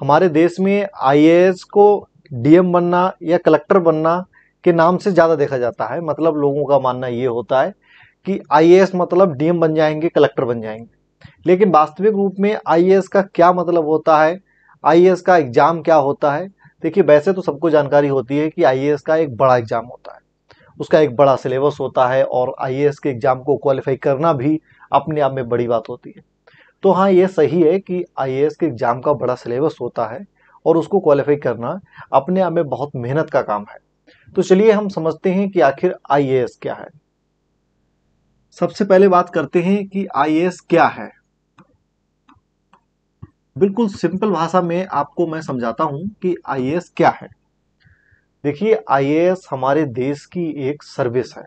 हमारे देश में आई को डीएम बनना या कलेक्टर बनना के नाम से ज़्यादा देखा जाता है मतलब लोगों का मानना ये होता है कि आई मतलब डीएम बन जाएंगे कलेक्टर बन जाएंगे लेकिन वास्तविक रूप में आई का क्या मतलब होता है आई का एग्ज़ाम क्या होता है देखिए वैसे तो सबको जानकारी होती है कि आई का एक बड़ा एग्ज़ाम होता है उसका एक बड़ा सिलेबस होता है और आई के एग्ज़ाम को क्वालिफाई करना भी अपने आप में बड़ी बात होती है तो हाँ ये सही है कि आई के एग्ज़ाम का बड़ा सिलेबस होता है और उसको क्वालिफाई करना अपने आप में बहुत मेहनत का काम है तो चलिए हम समझते हैं कि आखिर आई क्या है सबसे पहले बात करते हैं कि आई क्या है बिल्कुल सिंपल भाषा में आपको मैं समझाता हूं कि आई क्या है देखिए आई हमारे देश की एक सर्विस है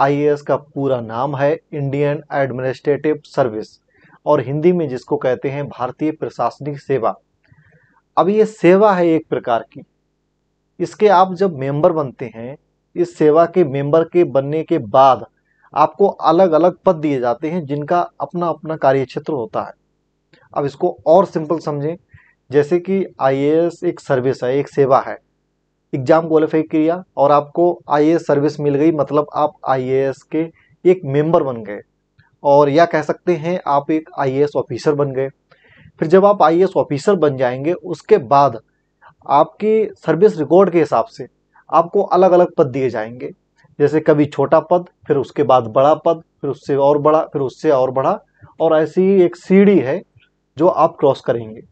आई का पूरा नाम है इंडियन एडमिनिस्ट्रेटिव सर्विस और हिंदी में जिसको कहते हैं भारतीय प्रशासनिक सेवा अब ये सेवा है एक प्रकार की इसके आप जब मेंबर बनते हैं इस सेवा के मेंबर के बनने के बाद आपको अलग अलग पद दिए जाते हैं जिनका अपना अपना कार्य क्षेत्र होता है अब इसको और सिंपल समझें जैसे कि आई एक सर्विस है एक सेवा है एग्जाम क्वालिफाई किया और आपको आई सर्विस मिल गई मतलब आप आई के एक मेंबर बन गए और या कह सकते हैं आप एक आईएएस ऑफिसर बन गए फिर जब आप आईएएस ऑफिसर बन जाएंगे उसके बाद आपके सर्विस रिकॉर्ड के हिसाब से आपको अलग अलग पद दिए जाएंगे जैसे कभी छोटा पद फिर उसके बाद बड़ा पद फिर उससे और बड़ा फिर उससे और बड़ा और ऐसी एक सीढ़ी है जो आप क्रॉस करेंगे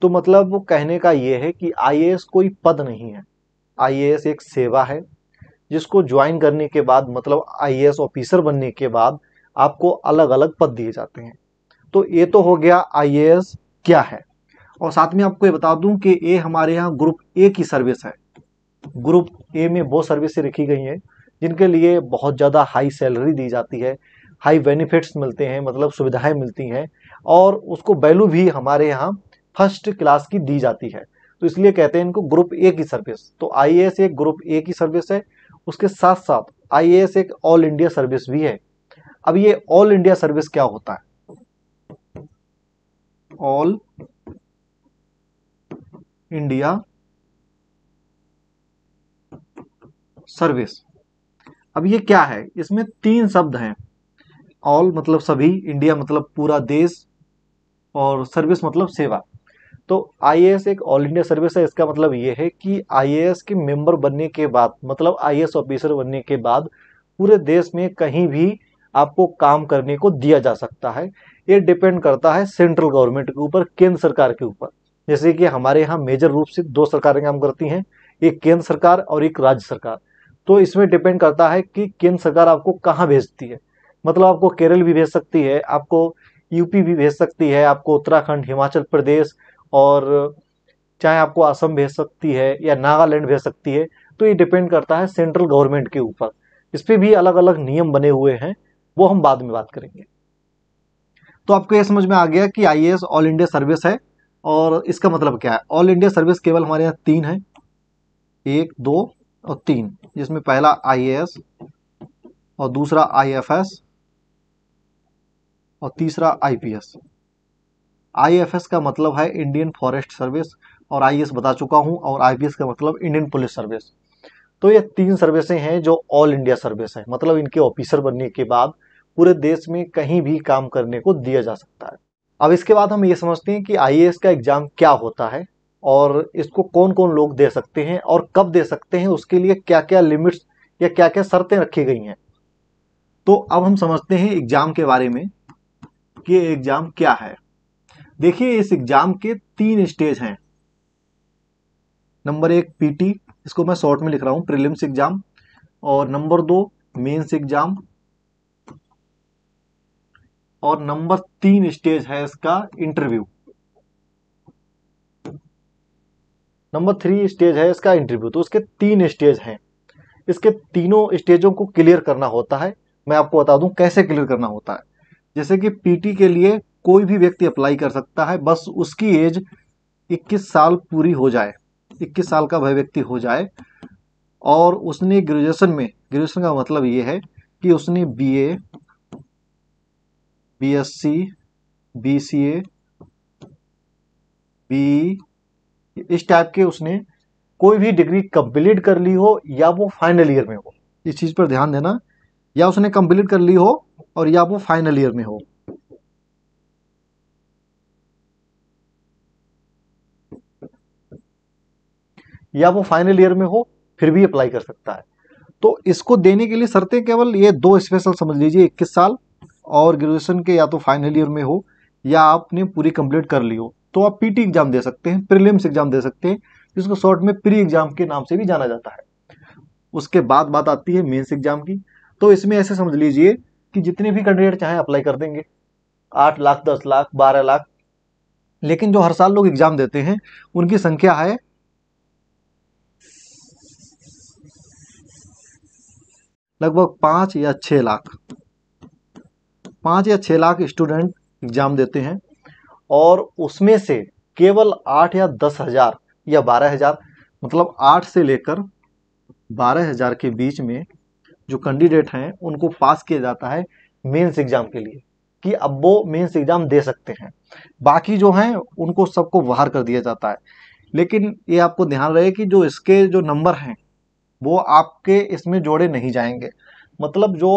तो मतलब कहने का ये है कि आई कोई पद नहीं है आई एक सेवा है जिसको ज्वाइन करने के बाद मतलब आई ऑफिसर बनने के बाद आपको अलग अलग पद दिए जाते हैं तो ये तो हो गया आई क्या है और साथ में आपको ये बता दूं कि ये हमारे यहाँ ग्रुप ए की सर्विस है ग्रुप ए में वो सर्विसें रखी गई हैं जिनके लिए बहुत ज़्यादा हाई सैलरी दी जाती है हाई बेनिफिट्स मिलते हैं मतलब सुविधाएं मिलती हैं और उसको वैल्यू भी हमारे यहाँ फर्स्ट क्लास की दी जाती है तो इसलिए कहते हैं इनको ग्रुप ए की सर्विस तो आई एक ग्रुप ए की सर्विस है उसके साथ साथ आई एक ऑल इंडिया सर्विस भी है अब ये ऑल इंडिया सर्विस क्या होता है ऑल इंडिया सर्विस अब ये क्या है इसमें तीन शब्द हैं ऑल मतलब सभी इंडिया मतलब पूरा देश और सर्विस मतलब सेवा तो आई एक ऑल इंडिया सर्विस है इसका मतलब ये है कि आई के मेंबर बनने के बाद मतलब आई ऑफिसर बनने के बाद पूरे देश में कहीं भी आपको काम करने को दिया जा सकता है ये डिपेंड करता है सेंट्रल गवर्नमेंट के ऊपर केंद्र सरकार के ऊपर जैसे कि हमारे यहाँ मेजर रूप से दो सरकारें काम करती हैं एक केंद्र सरकार और एक राज्य सरकार तो इसमें डिपेंड करता है कि केंद्र सरकार आपको कहाँ भेजती है मतलब आपको केरल भी भेज सकती है आपको यूपी भी भेज सकती है आपको उत्तराखंड हिमाचल प्रदेश और चाहे आपको असम भेज सकती है या नागालैंड भेज सकती है तो ये डिपेंड करता है सेंट्रल गवर्नमेंट के ऊपर इस पर भी अलग अलग नियम बने हुए हैं वो हम बाद में बात करेंगे तो आपको यह समझ में आ गया कि आई ऑल इंडिया सर्विस है और इसका मतलब क्या है ऑल इंडिया सर्विस केवल हमारे यहाँ तीन है एक दो और तीन जिसमें पहला आई और दूसरा आई और तीसरा आई आईएफएस का मतलब है इंडियन फॉरेस्ट सर्विस और आईएएस बता चुका हूं और आईपीएस का मतलब इंडियन पुलिस सर्विस तो ये तीन सर्विसें हैं जो ऑल इंडिया सर्विस है मतलब इनके ऑफिसर बनने के बाद पूरे देश में कहीं भी काम करने को दिया जा सकता है अब इसके बाद हम ये समझते हैं कि आई का एग्ज़ाम क्या होता है और इसको कौन कौन लोग दे सकते हैं और कब दे सकते हैं उसके लिए क्या क्या लिमिट्स या क्या क्या शर्तें रखी गई हैं तो अब हम समझते हैं एग्ज़ाम के बारे में कि एग्ज़ाम क्या है देखिए इस एग्ज़ाम के तीन स्टेज हैं नंबर एक पीटी इसको मैं शॉर्ट में लिख रहा हूँ प्रिलिम्स एग्जाम और नंबर दो मेंस एग्जाम और नंबर तीन स्टेज है इसका इंटरव्यू नंबर थ्री स्टेज है इसका इंटरव्यू तो उसके तीन स्टेज हैं इसके तीनों स्टेजों को क्लियर करना होता है मैं आपको बता दूं कैसे क्लियर करना होता है जैसे कि पीटी के लिए कोई भी व्यक्ति अप्लाई कर सकता है बस उसकी एज 21 साल पूरी हो जाए इक्कीस साल का वह व्यक्ति हो जाए और उसने ग्रेजुएशन में ग्रेजुएशन का मतलब ये है कि उसने B A B S C B C A B इस टाइप के उसने कोई भी डिग्री कंप्लीट कर ली हो या वो फाइनल ईयर में हो इस चीज़ पर ध्यान देना या उसने कंप्लीट कर ली हो और या वो फाइनल ईयर में हो या वो फाइनल ईयर में हो फिर भी अप्लाई कर सकता है तो इसको देने के लिए शर्तें केवल ये दो स्पेशल समझ लीजिए इक्कीस साल और ग्रेजुएशन के या तो फाइनल ईयर में हो या आपने पूरी कंप्लीट कर ली हो तो आप पीटी एग्जाम दे सकते हैं प्रीलिम्स एग्जाम दे सकते हैं जिसको शॉर्ट में प्री एग्जाम के नाम से भी जाना जाता है उसके बाद बात आती है मेंस एग्जाम की तो इसमें ऐसे समझ लीजिए कि जितने भी कैंडिडेट चाहे अप्लाई कर देंगे आठ लाख दस लाख बारह लाख लेकिन जो हर साल लोग एग्जाम देते हैं उनकी संख्या है लगभग पाँच या छः लाख पाँच या छः लाख स्टूडेंट एग्ज़ाम देते हैं और उसमें से केवल आठ या दस हज़ार या बारह हज़ार मतलब आठ से लेकर बारह हज़ार के बीच में जो कैंडिडेट हैं उनको पास किया जाता है मेंस एग्ज़ाम के लिए कि अब वो मेंस एग्ज़ाम दे सकते हैं बाकी जो हैं उनको सबको बाहर कर दिया जाता है लेकिन ये आपको ध्यान रहे कि जो इसके जो नंबर हैं वो आपके इसमें जोड़े नहीं जाएंगे मतलब जो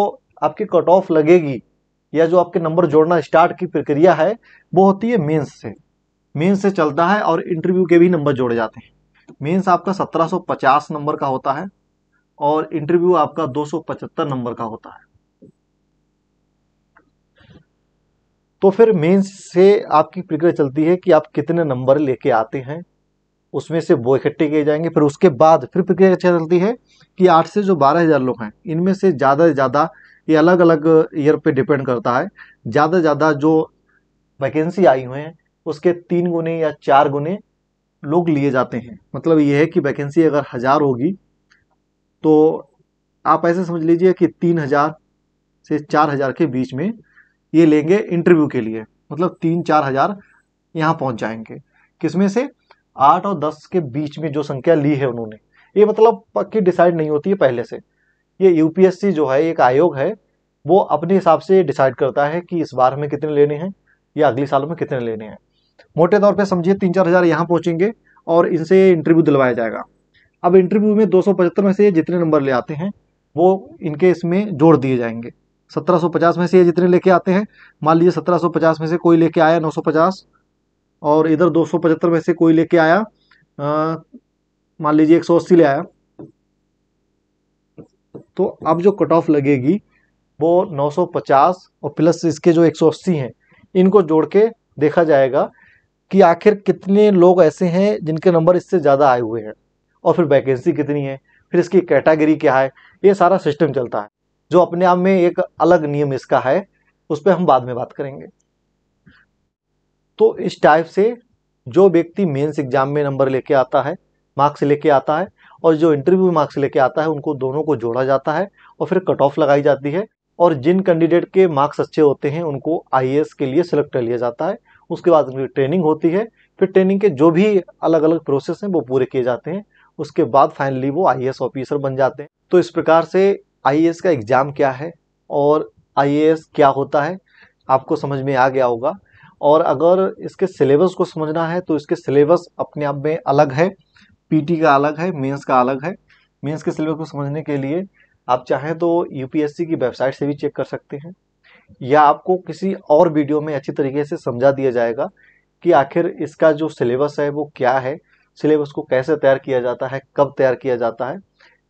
आपकी कट ऑफ लगेगी या जो आपके नंबर जोड़ना स्टार्ट की प्रक्रिया है वो होती है मेंस से मेंस से चलता है और इंटरव्यू के भी नंबर जोड़े जाते हैं मेंस आपका 1750 नंबर का होता है और इंटरव्यू आपका 275 नंबर का होता है तो फिर मेंस से आपकी प्रक्रिया चलती है कि आप कितने नंबर लेके आते हैं उसमें से वो इकट्ठे किए जाएंगे फिर उसके बाद फिर प्रक्रिया क्या चलती है कि आठ से जो बारह हज़ार लोग हैं इनमें से ज़्यादा से ज़्यादा ये अलग अलग ईयर पे डिपेंड करता है ज़्यादा से ज़्यादा जो वैकेंसी आई हुई हैं उसके तीन गुने या चार गुने लोग लिए जाते हैं मतलब ये है कि वैकेंसी अगर हज़ार होगी तो आप ऐसे समझ लीजिए कि तीन हज़ार से चार हज़ार के बीच में ये लेंगे इंटरव्यू के लिए मतलब तीन चार हज़ार यहाँ पहुँच जाएंगे किसमें से आठ और दस के बीच में जो संख्या ली है उन्होंने ये मतलब पक्की डिसाइड नहीं होती है पहले से ये यूपीएससी जो है एक आयोग है वो अपने हिसाब से डिसाइड करता है कि इस बार हमें कितने लेने हैं या अगले साल में कितने लेने हैं मोटे तौर पे समझिए तीन चार हज़ार यहाँ पहुँचेंगे और इनसे इंटरव्यू दिलवाया जाएगा अब इंटरव्यू में दो में से जितने नंबर ले आते हैं वो इनके इसमें जोड़ दिए जाएंगे 1750 में से ये जितने लेके आते हैं मान लीजिए 1750 में से कोई लेके आया 950 और इधर दो में से कोई लेके आया मान लीजिए एक ले आया तो अब जो कट ऑफ लगेगी वो 950 और प्लस इसके जो 180 हैं इनको जोड़ के देखा जाएगा कि आखिर कितने लोग ऐसे हैं जिनके नंबर इससे ज़्यादा आए हुए हैं और फिर वैकेंसी कितनी है फिर इसकी कैटेगरी क्या है ये सारा सिस्टम चलता है जो अपने आप में एक अलग नियम इसका है उस पर हम बाद में बात करेंगे तो इस टाइप से जो व्यक्ति मेंस एग्जाम में नंबर लेके आता है मार्क्स लेके आता है और जो इंटरव्यू मार्क्स लेके आता है उनको दोनों को जोड़ा जाता है और फिर कट ऑफ लगाई जाती है और जिन कैंडिडेट के मार्क्स अच्छे होते हैं उनको आई के लिए सिलेक्ट कर लिया जाता है उसके बाद उनकी ट्रेनिंग होती है फिर ट्रेनिंग के जो भी अलग अलग प्रोसेस हैं वो पूरे किए जाते हैं उसके बाद फाइनली वो आई ऑफिसर बन जाते हैं तो इस प्रकार से आई का एग्ज़ाम क्या है और आई क्या होता है आपको समझ में आ गया होगा और अगर इसके सिलेबस को समझना है तो इसके सिलेबस अपने आप में अलग है पीटी का अलग है मेंस का अलग है मेंस के सिलेबस को समझने के लिए आप चाहें तो यूपीएससी की वेबसाइट से भी चेक कर सकते हैं या आपको किसी और वीडियो में अच्छी तरीके से समझा दिया जाएगा कि आखिर इसका जो सिलेबस है वो क्या है सिलेबस को कैसे तैयार किया जाता है कब तैयार किया जाता है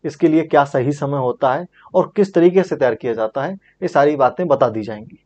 इसके लिए क्या सही समय होता है और किस तरीके से तैयार किया जाता है ये सारी बातें बता दी जाएंगी